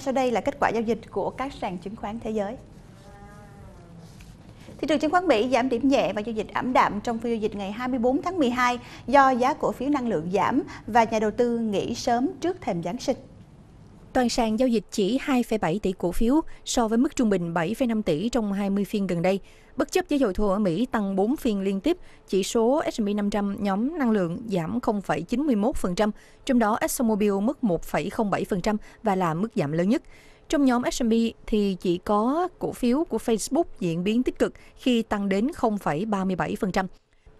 ngay sau đây là kết quả giao dịch của các sàn chứng khoán thế giới. Thị trường chứng khoán Mỹ giảm điểm nhẹ và giao dịch ảm đạm trong phiên giao dịch ngày 24 tháng 12 do giá cổ phiếu năng lượng giảm và nhà đầu tư nghỉ sớm trước thềm Giáng sinh. Toàn sàn giao dịch chỉ 2,7 tỷ cổ phiếu so với mức trung bình 7,5 tỷ trong 20 phiên gần đây. Bất chấp giá dầu thô ở Mỹ tăng 4 phiên liên tiếp, chỉ số S&P 500 nhóm năng lượng giảm 0,91%, trong đó ExxonMobil mất 1,07% và là mức giảm lớn nhất. Trong nhóm S&P thì chỉ có cổ phiếu của Facebook diễn biến tích cực khi tăng đến 0,37%.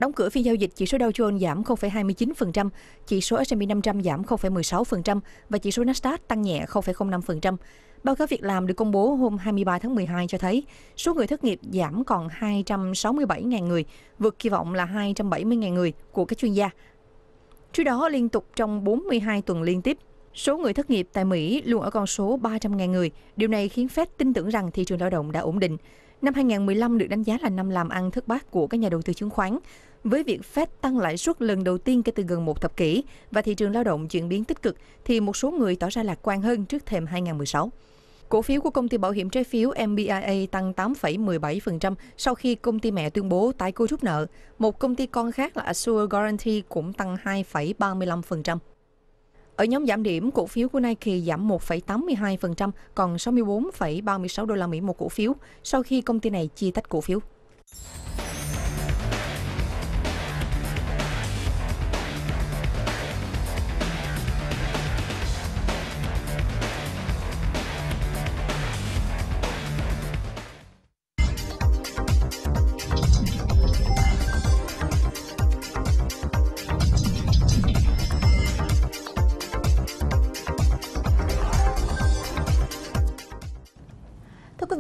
Đóng cửa phiên giao dịch, chỉ số Dow Jones giảm 0,29%, chỉ số S&P 500 giảm 0,16% và chỉ số Nasdaq tăng nhẹ 0,05%. Báo cáo việc làm được công bố hôm 23 tháng 12 cho thấy số người thất nghiệp giảm còn 267.000 người, vượt kỳ vọng là 270.000 người của các chuyên gia. Trước đó, liên tục trong 42 tuần liên tiếp, Số người thất nghiệp tại Mỹ luôn ở con số 300.000 người. Điều này khiến Fed tin tưởng rằng thị trường lao động đã ổn định. Năm 2015 được đánh giá là năm làm ăn thất bát của các nhà đầu tư chứng khoán. Với việc Fed tăng lãi suất lần đầu tiên kể từ gần một thập kỷ và thị trường lao động chuyển biến tích cực, thì một số người tỏ ra lạc quan hơn trước thềm 2016. Cổ phiếu của công ty bảo hiểm trái phiếu MBIA tăng 8,17% sau khi công ty mẹ tuyên bố tái cấu trúc nợ. Một công ty con khác là Assure Guarantee cũng tăng 2,35%. Ở nhóm giảm điểm, cổ phiếu của Nike giảm 1,82%, còn 64,36 đô la Mỹ một cổ phiếu sau khi công ty này chia tách cổ phiếu.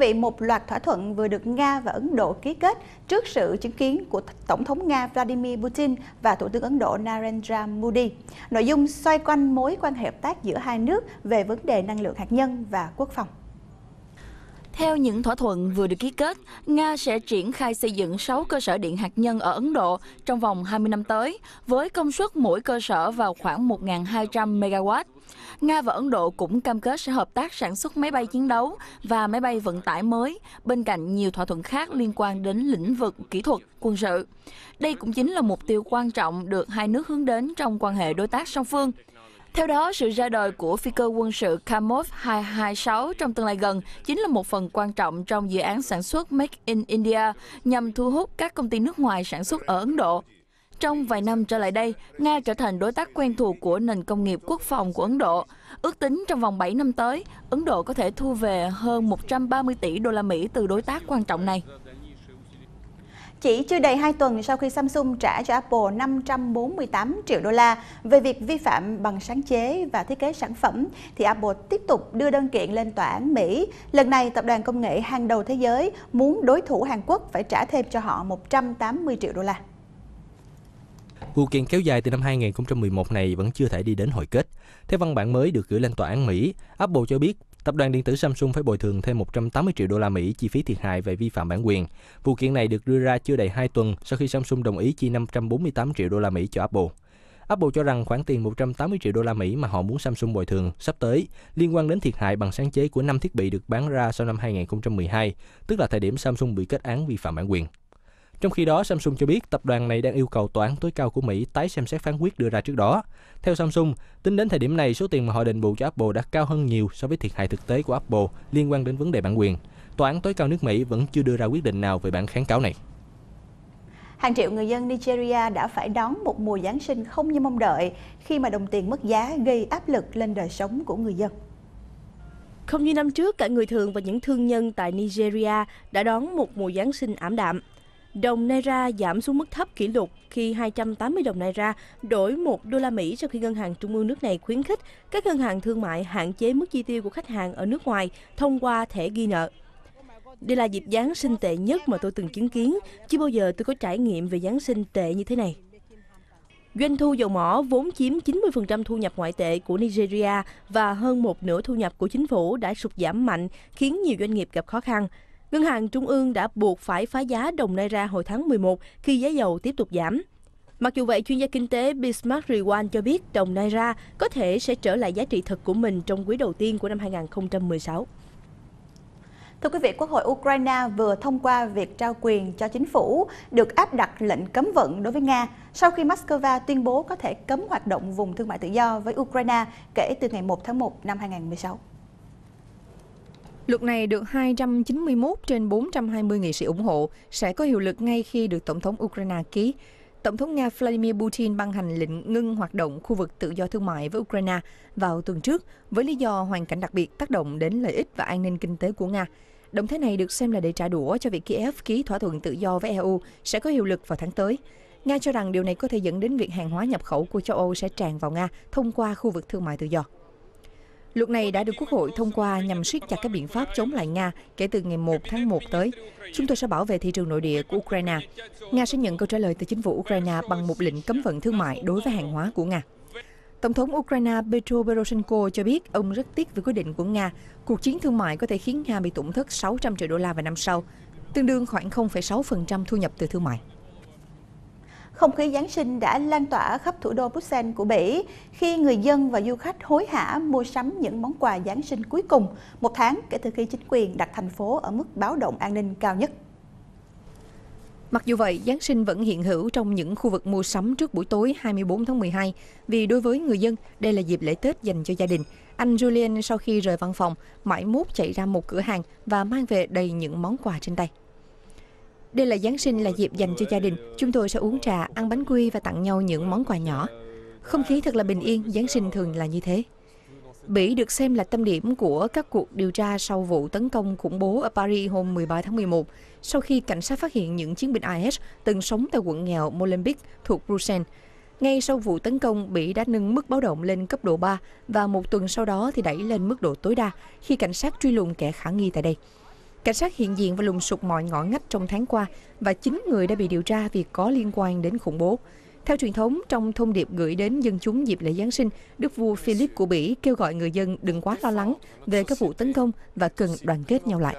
vị, một loạt thỏa thuận vừa được Nga và Ấn Độ ký kết trước sự chứng kiến của Tổng thống Nga Vladimir Putin và Thủ tướng Ấn Độ Narendra Modi. Nội dung xoay quanh mối quan hệ hợp tác giữa hai nước về vấn đề năng lượng hạt nhân và quốc phòng. Theo những thỏa thuận vừa được ký kết, Nga sẽ triển khai xây dựng 6 cơ sở điện hạt nhân ở Ấn Độ trong vòng 20 năm tới, với công suất mỗi cơ sở vào khoảng 1.200 MW. Nga và Ấn Độ cũng cam kết sẽ hợp tác sản xuất máy bay chiến đấu và máy bay vận tải mới, bên cạnh nhiều thỏa thuận khác liên quan đến lĩnh vực kỹ thuật, quân sự. Đây cũng chính là mục tiêu quan trọng được hai nước hướng đến trong quan hệ đối tác song phương. Theo đó, sự ra đời của phi cơ quân sự Kamov 226 trong tương lai gần chính là một phần quan trọng trong dự án sản xuất Make in India nhằm thu hút các công ty nước ngoài sản xuất ở Ấn Độ. Trong vài năm trở lại đây, Nga trở thành đối tác quen thuộc của nền công nghiệp quốc phòng của Ấn Độ. Ước tính trong vòng 7 năm tới, Ấn Độ có thể thu về hơn 130 tỷ đô la Mỹ từ đối tác quan trọng này. Chỉ chưa đầy 2 tuần sau khi Samsung trả cho Apple 548 triệu đô la về việc vi phạm bằng sáng chế và thiết kế sản phẩm, thì Apple tiếp tục đưa đơn kiện lên tòa án Mỹ. Lần này, tập đoàn công nghệ hàng đầu thế giới muốn đối thủ Hàn Quốc phải trả thêm cho họ 180 triệu đô la. Vụ kiện kéo dài từ năm 2011 này vẫn chưa thể đi đến hồi kết. Theo văn bản mới được gửi lên tòa án Mỹ, Apple cho biết Tập đoàn điện tử Samsung phải bồi thường thêm 180 triệu đô la Mỹ chi phí thiệt hại về vi phạm bản quyền. Vụ kiện này được đưa ra chưa đầy 2 tuần sau khi Samsung đồng ý chi 548 triệu đô la Mỹ cho Apple. Apple cho rằng khoản tiền 180 triệu đô la Mỹ mà họ muốn Samsung bồi thường sắp tới liên quan đến thiệt hại bằng sáng chế của 5 thiết bị được bán ra sau năm 2012, tức là thời điểm Samsung bị kết án vi phạm bản quyền. Trong khi đó, Samsung cho biết tập đoàn này đang yêu cầu tòa án tối cao của Mỹ tái xem xét phán quyết đưa ra trước đó. Theo Samsung, tính đến thời điểm này, số tiền mà họ đền bù cho Apple đã cao hơn nhiều so với thiệt hại thực tế của Apple liên quan đến vấn đề bản quyền. Tòa án tối cao nước Mỹ vẫn chưa đưa ra quyết định nào về bản kháng cáo này. Hàng triệu người dân Nigeria đã phải đón một mùa Giáng sinh không như mong đợi khi mà đồng tiền mất giá gây áp lực lên đời sống của người dân. Không như năm trước, cả người thường và những thương nhân tại Nigeria đã đón một mùa Giáng sinh ảm đạm. Đồng Naira giảm xuống mức thấp kỷ lục khi 280 đồng Naira đổi 1 đô la Mỹ sau khi ngân hàng trung ương nước này khuyến khích các ngân hàng thương mại hạn chế mức chi tiêu của khách hàng ở nước ngoài thông qua thẻ ghi nợ. Đây là dịp Giáng sinh tệ nhất mà tôi từng chứng kiến, chứ bao giờ tôi có trải nghiệm về Giáng sinh tệ như thế này. Doanh thu dầu mỏ vốn chiếm 90% thu nhập ngoại tệ của Nigeria và hơn một nửa thu nhập của chính phủ đã sụt giảm mạnh, khiến nhiều doanh nghiệp gặp khó khăn. Ngân hàng Trung ương đã buộc phải phá giá đồng naira hồi tháng 11 khi giá dầu tiếp tục giảm. Mặc dù vậy, chuyên gia kinh tế Bismarck Rewan cho biết đồng naira có thể sẽ trở lại giá trị thực của mình trong quý đầu tiên của năm 2016. Thưa quý vị, Quốc hội Ukraine vừa thông qua việc trao quyền cho chính phủ được áp đặt lệnh cấm vận đối với Nga sau khi Moscow tuyên bố có thể cấm hoạt động vùng thương mại tự do với Ukraine kể từ ngày 1 tháng 1 năm 2016. Luật này được 291 trên 420 nghị sĩ ủng hộ, sẽ có hiệu lực ngay khi được Tổng thống Ukraine ký. Tổng thống Nga Vladimir Putin ban hành lệnh ngưng hoạt động khu vực tự do thương mại với Ukraine vào tuần trước với lý do hoàn cảnh đặc biệt tác động đến lợi ích và an ninh kinh tế của Nga. Động thái này được xem là để trả đũa cho việc Kiev ký thỏa thuận tự do với EU sẽ có hiệu lực vào tháng tới. Nga cho rằng điều này có thể dẫn đến việc hàng hóa nhập khẩu của châu Âu sẽ tràn vào Nga thông qua khu vực thương mại tự do. Luật này đã được Quốc hội thông qua nhằm siết chặt các biện pháp chống lại Nga kể từ ngày 1 tháng 1 tới. Chúng tôi sẽ bảo vệ thị trường nội địa của Ukraine. Nga sẽ nhận câu trả lời từ chính phủ Ukraine bằng một lệnh cấm vận thương mại đối với hàng hóa của Nga. Tổng thống Ukraine Petro Poroshenko cho biết ông rất tiếc về quyết định của Nga. Cuộc chiến thương mại có thể khiến Nga bị tổn thất 600 triệu đô la vào năm sau, tương đương khoảng 0,6% thu nhập từ thương mại không khí Giáng sinh đã lan tỏa khắp thủ đô Bruxelles của Bỉ khi người dân và du khách hối hả mua sắm những món quà Giáng sinh cuối cùng một tháng kể từ khi chính quyền đặt thành phố ở mức báo động an ninh cao nhất. Mặc dù vậy, Giáng sinh vẫn hiện hữu trong những khu vực mua sắm trước buổi tối 24 tháng 12, vì đối với người dân, đây là dịp lễ Tết dành cho gia đình. Anh Julian sau khi rời văn phòng, mãi mốt chạy ra một cửa hàng và mang về đầy những món quà trên tay. Đây là Giáng sinh là dịp dành cho gia đình. Chúng tôi sẽ uống trà, ăn bánh quy và tặng nhau những món quà nhỏ. Không khí thật là bình yên, Giáng sinh thường là như thế. Bỉ được xem là tâm điểm của các cuộc điều tra sau vụ tấn công khủng bố ở Paris hôm 13 tháng 11, sau khi cảnh sát phát hiện những chiến binh IS từng sống tại quận nghèo Molenbeek thuộc Bruxelles. Ngay sau vụ tấn công, Bỉ đã nâng mức báo động lên cấp độ 3 và một tuần sau đó thì đẩy lên mức độ tối đa khi cảnh sát truy lùng kẻ khả nghi tại đây. Cảnh sát hiện diện và lùng sục mọi ngõ ngách trong tháng qua và 9 người đã bị điều tra vì có liên quan đến khủng bố. Theo truyền thống, trong thông điệp gửi đến dân chúng dịp lễ Giáng sinh, Đức vua Philip của Bỉ kêu gọi người dân đừng quá lo lắng về các vụ tấn công và cần đoàn kết nhau lại.